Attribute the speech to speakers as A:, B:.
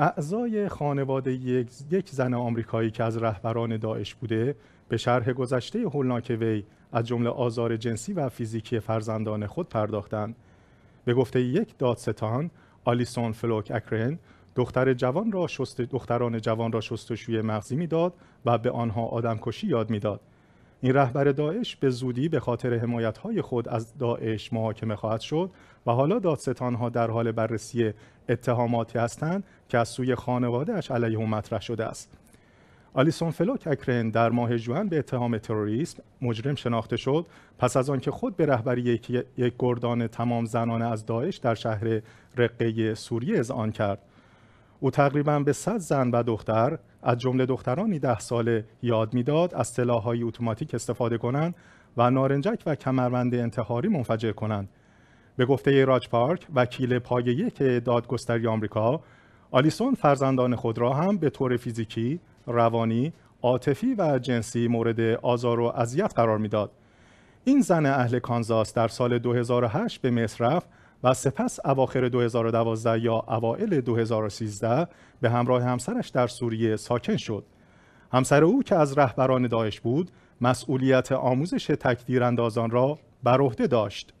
A: اعضای خانواده یک زن آمریکایی که از رهبران داعش بوده به شرح گذشته هولناک وی از جمله آزار جنسی و فیزیکی فرزندان خود پرداختند به گفته یک دادستان آلیسون فلوک اکرن دختر جوان را شست... دختران جوان را شستشوی مغزی میداد و به آنها آدمکشی یاد میداد این رهبر داعش به زودی به خاطر حمایت‌های خود از داعش محاکمه خواهد شد و حالا ها در حال بررسی اتهاماتی هستند که از سوی خانوادهش علیه او مطرح شده است. آلیسون فلوک اکرن در ماه جوان به اتهام تروریسم مجرم شناخته شد پس از آنکه خود به رهبری یک, گردان تمام زنانه از داعش در شهر رقه سوریه آن کرد او تقریبا به 100 زن و دختر از جمله دخترانی ده ساله یاد میداد از های اتوماتیک استفاده کنند و نارنجک و کمربند انتحاری منفجر کنند به گفته راج پارک وکیل پایه یک دادگستری آمریکا آلیسون فرزندان خود را هم به طور فیزیکی روانی عاطفی و جنسی مورد آزار و اذیت قرار میداد این زن اهل کانزاس در سال 2008 به مصر رفت و سپس اواخر 2012 یا اوائل 2013 به همراه همسرش در سوریه ساکن شد. همسر او که از رهبران داعش بود، مسئولیت آموزش اندازان را بر عهده داشت.